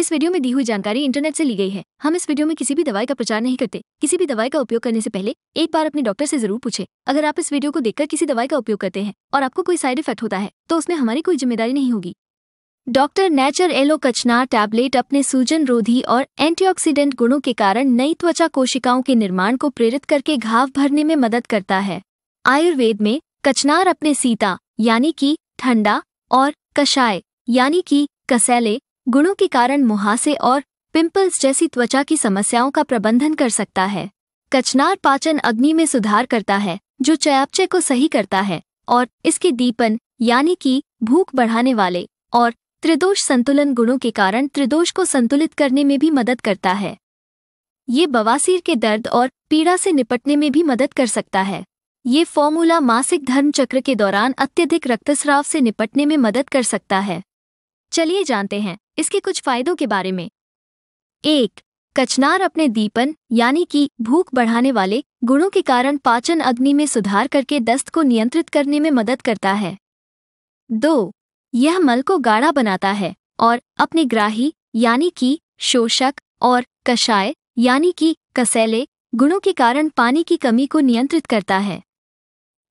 इस वीडियो में दी हुई जानकारी इंटरनेट से ली गई है हम इस वीडियो में किसी भी दवाई का प्रचार नहीं करते किसी भी दवाई का उपयोग करने से पहले एक बार अपने डॉक्टर से जरूर पूछे अगर आप इस वीडियो को देखकर किसी दवाई का उपयोग करते हैं और आपको कोई साइड इफेक्ट होता है तो उसमें हमारी कोई जिम्मेदारी नहीं होगी डॉक्टर नेचर एलो कचना टैबलेट अपने सूजन रोधी और एंटीऑक्सीडेंट गुणों के कारण नई त्वचा कोशिकाओं के निर्माण को प्रेरित करके घाव भरने में मदद करता है आयुर्वेद में कचनार अपने सीता यानी कि ठंडा और कषाय यानी कि कसैले गुणों के कारण मुहासे और पिंपल्स जैसी त्वचा की समस्याओं का प्रबंधन कर सकता है कचनार पाचन अग्नि में सुधार करता है जो चयापचय को सही करता है और इसके दीपन यानी कि भूख बढ़ाने वाले और त्रिदोष संतुलन गुणों के कारण त्रिदोष को संतुलित करने में भी मदद करता है ये बवासीर के दर्द और पीड़ा से निपटने में भी मदद कर सकता है ये फॉर्मूला मासिक धर्म चक्र के दौरान अत्यधिक रक्तस्राव से निपटने में मदद कर सकता है चलिए जानते हैं इसके कुछ फायदों के बारे में एक कचनार अपने दीपन यानी कि भूख बढ़ाने वाले गुणों के कारण पाचन अग्नि में सुधार करके दस्त को नियंत्रित करने में मदद करता है दो यह मल को गाढ़ा बनाता है और अपने ग्राही यानी कि शोषक और कषाय यानी कि कसैले गुणों के कारण पानी की कमी को नियंत्रित करता है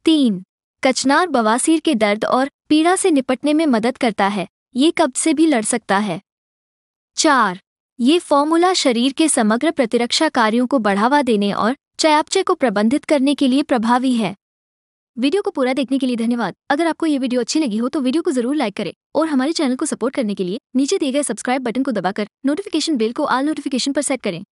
तीन कचनार बवासीर के दर्द और पीड़ा से निपटने में मदद करता है ये कब से भी लड़ सकता है चार ये फॉर्मूला शरीर के समग्र प्रतिरक्षा कार्यों को बढ़ावा देने और चयापचय को प्रबंधित करने के लिए प्रभावी है वीडियो को पूरा देखने के लिए धन्यवाद अगर आपको ये वीडियो अच्छी लगी हो तो वीडियो को जरूर लाइक करें और हमारे चैनल को सपोर्ट करने के लिए नीचे दिए गए सब्सक्राइब बटन को दबाकर नोटिफिकेशन बेल को आल नोटिफिकेशन पर सेट करें